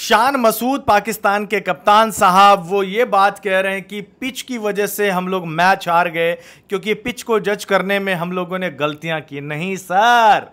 शान मसूद पाकिस्तान के कप्तान साहब वो ये बात कह रहे हैं कि पिच की वजह से हम लोग मैच हार गए क्योंकि पिच को जज करने में हम लोगों ने गलतियां की नहीं सर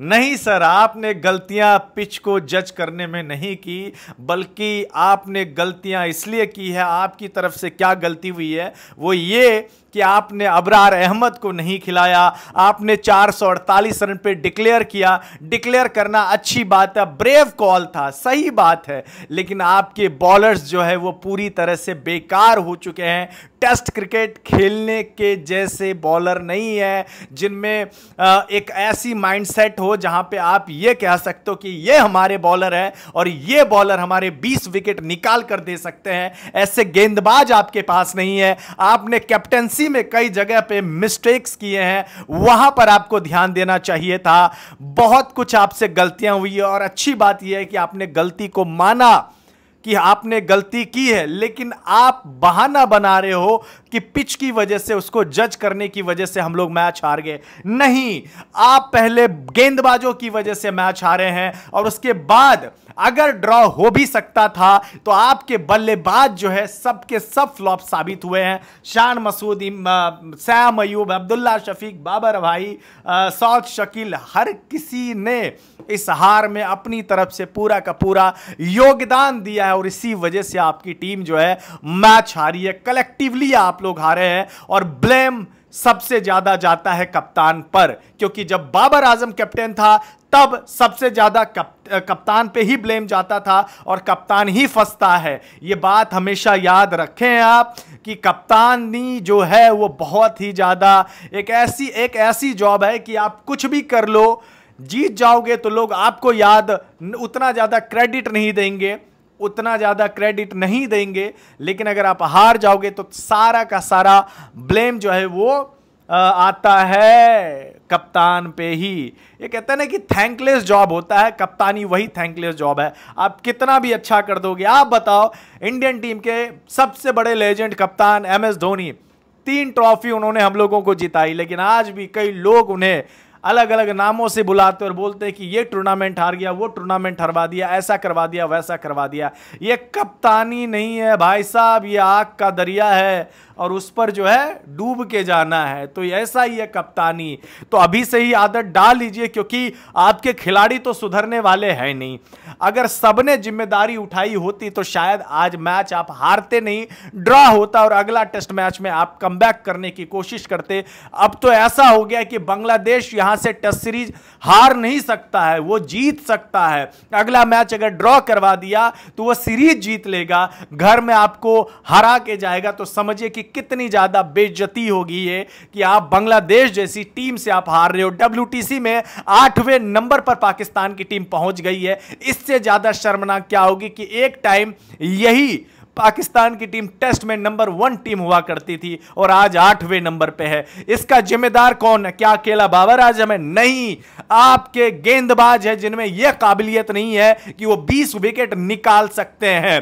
नहीं सर आपने गलतियां पिच को जज करने में नहीं की बल्कि आपने गलतियां इसलिए की है आपकी तरफ से क्या गलती हुई है वो ये कि आपने अबरार अहमद को नहीं खिलाया आपने 448 रन पे डिक्लेयर किया डिक्लेयर करना अच्छी बात है ब्रेव कॉल था सही बात है लेकिन आपके बॉलर्स जो है वो पूरी तरह से बेकार हो चुके हैं टेस्ट क्रिकेट खेलने के जैसे बॉलर नहीं है जिनमें एक ऐसी माइंडसेट हो हो जहां पे आप ये कह सकते हो कि ये हमारे बॉलर है और ये बॉलर हमारे 20 विकेट निकाल कर दे सकते हैं ऐसे गेंदबाज आपके पास नहीं है आपने कैप्टेंसी में कई जगह पे मिस्टेक्स किए हैं वहां पर आपको ध्यान देना चाहिए था बहुत कुछ आपसे गलतियां हुई है और अच्छी बात यह है कि आपने गलती को माना कि आपने गलती की है लेकिन आप बहाना बना रहे हो कि पिच की वजह से उसको जज करने की वजह से हम लोग मैच हार गए नहीं आप पहले गेंदबाजों की वजह से मैच हारे हैं और उसके बाद अगर ड्रॉ हो भी सकता था तो आपके बल्लेबाज जो है सबके सब फ्लॉप साबित हुए हैं शान मसूद सैम अयूब अब्दुल्ला शफीक बाबर भाई सौद शकील हर किसी ने इस हार में अपनी तरफ से पूरा का पूरा योगदान दिया है और इसी वजह से आपकी टीम जो है मैच हारी है कलेक्टिवली आप लोग हारे हैं और ब्लेम सबसे ज्यादा जाता है कप्तान पर क्योंकि जब बाबर आजम कैप्टन था तब सबसे ज्यादा कप, कप्तान पे ही ब्लेम जाता था और कप्तान ही फंसता है ये बात हमेशा याद रखें आप कि कप्तानी जो है वो बहुत ही ज़्यादा एक ऐसी एक ऐसी जॉब है कि आप कुछ भी कर लो जीत जाओगे तो लोग आपको याद उतना ज़्यादा क्रेडिट नहीं देंगे उतना ज़्यादा क्रेडिट नहीं देंगे लेकिन अगर आप हार जाओगे तो सारा का सारा ब्लेम जो है वो आता है कप्तान पे ही ये कहते हैं ना कि थैंकलेस जॉब होता है कप्तानी वही थैंकलेस जॉब है आप कितना भी अच्छा कर दोगे आप बताओ इंडियन टीम के सबसे बड़े लेजेंड कप्तान एम एस धोनी तीन ट्रॉफी उन्होंने हम लोगों को जिताई लेकिन आज भी कई लोग उन्हें अलग अलग नामों से बुलाते और बोलते हैं कि ये टूर्नामेंट हार गया वो टूर्नामेंट हरवा दिया ऐसा करवा दिया वैसा करवा दिया ये कप्तानी नहीं है भाई साहब ये आग का दरिया है और उस पर जो है डूब के जाना है तो ऐसा ही है कप्तानी तो अभी से ही आदत डाल लीजिए क्योंकि आपके खिलाड़ी तो सुधरने वाले हैं नहीं अगर सबने जिम्मेदारी उठाई होती तो शायद आज मैच आप हारते नहीं ड्रॉ होता और अगला टेस्ट मैच में आप कम करने की कोशिश करते अब तो ऐसा हो गया कि बांग्लादेश यहां से टेस्ट सीरीज हार नहीं सकता है वो जीत सकता है अगला मैच अगर ड्रॉ करवा दिया तो वह सीरीज जीत लेगा घर में आपको हरा के जाएगा तो समझिए कि कितनी ज़्यादा बेजती होगी ये कि आप बांग्लादेश जैसी टीम से आप हार रहे हो डब्ल्यू में आठवें नंबर पर पाकिस्तान की टीम पहुंच गई है इससे ज़्यादा शर्मनाक क्या होगी कि एक टाइम यही पाकिस्तान की टीम टेस्ट में नंबर वन टीम हुआ करती थी और आज आठवें नंबर पे है इसका जिम्मेदार कौन है क्या अकेला बाबर आजम है नहीं आपके गेंदबाज है जिनमें यह काबिलियत नहीं है कि वो 20 विकेट निकाल सकते हैं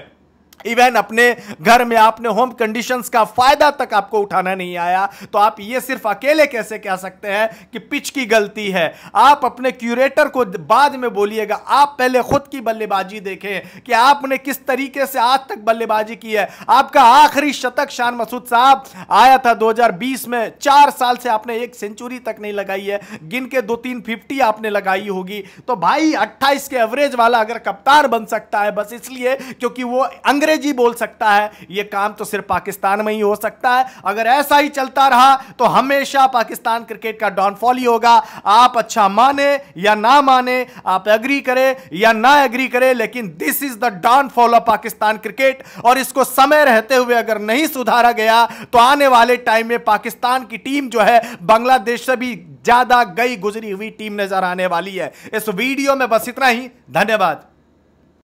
इवन अपने घर में आपने होम कंडीशंस का फायदा तक आपको उठाना नहीं आया तो आप ये सिर्फ अकेले कैसे कह सकते हैं कि पिच की गलती है आप अपने क्यूरेटर को बाद में बोलिएगा आप पहले खुद की बल्लेबाजी देखें कि आपने किस तरीके से आज तक बल्लेबाजी की है आपका आखिरी शतक शान मसूद साहब आया था 2020 में चार साल से आपने एक सेंचुरी तक नहीं लगाई है गिन के दो तीन फिफ्टी आपने लगाई होगी तो भाई अट्ठाईस के एवरेज वाला अगर कप्तान बन सकता है बस इसलिए क्योंकि वो अंग्रेज अंग्रेजी बोल सकता है ये काम तो सिर्फ पाकिस्तान में ही हो सकता है अगर ऐसा ही चलता रहा तो हमेशा पाकिस्तान क्रिकेट का डाउनफॉल ही होगा आप अच्छा माने या ना माने आप एग्री करें या ना एग्री करें लेकिन this is the downfall of Pakistan cricket और इसको समय रहते हुए अगर नहीं सुधारा गया तो आने वाले टाइम में पाकिस्तान की टीम जो है बांग्लादेश से भी ज्यादा गई गुजरी हुई टीम नजर आने वाली है इस वीडियो में बस इतना ही धन्यवाद